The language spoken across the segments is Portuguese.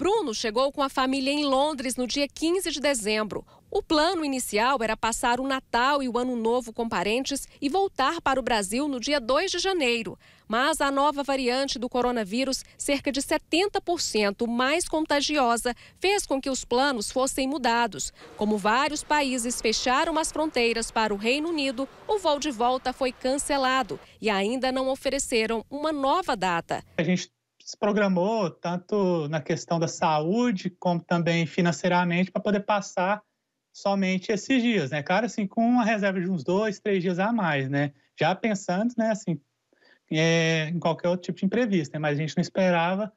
Bruno chegou com a família em Londres no dia 15 de dezembro. O plano inicial era passar o Natal e o Ano Novo com parentes e voltar para o Brasil no dia 2 de janeiro. Mas a nova variante do coronavírus, cerca de 70% mais contagiosa, fez com que os planos fossem mudados. Como vários países fecharam as fronteiras para o Reino Unido, o voo de volta foi cancelado e ainda não ofereceram uma nova data. A gente se programou, tanto na questão da saúde, como também financeiramente, para poder passar somente esses dias, né? Cara, assim, com uma reserva de uns dois, três dias a mais, né? Já pensando, né, assim, é, em qualquer outro tipo de imprevisto, né? Mas a gente não esperava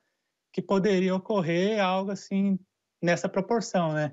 que poderia ocorrer algo assim nessa proporção, né?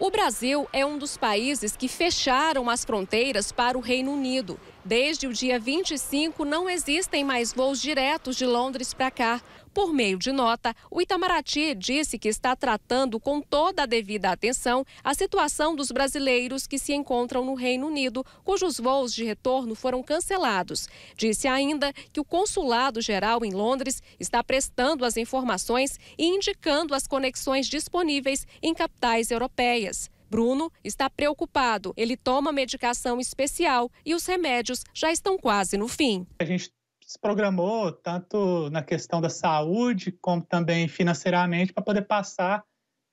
O Brasil é um dos países que fecharam as fronteiras para o Reino Unido. Desde o dia 25, não existem mais voos diretos de Londres para cá. Por meio de nota, o Itamaraty disse que está tratando com toda a devida atenção a situação dos brasileiros que se encontram no Reino Unido, cujos voos de retorno foram cancelados. Disse ainda que o Consulado Geral em Londres está prestando as informações e indicando as conexões disponíveis em capitais europeias. Bruno está preocupado. Ele toma medicação especial e os remédios já estão quase no fim. A gente se programou, tanto na questão da saúde, como também financeiramente, para poder passar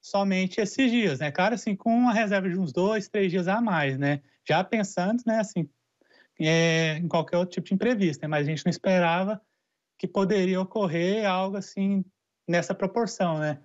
somente esses dias, né? Cara, assim, com uma reserva de uns dois, três dias a mais, né? Já pensando, né, assim, é, em qualquer outro tipo de imprevisto, né? Mas a gente não esperava que poderia ocorrer algo assim nessa proporção, né?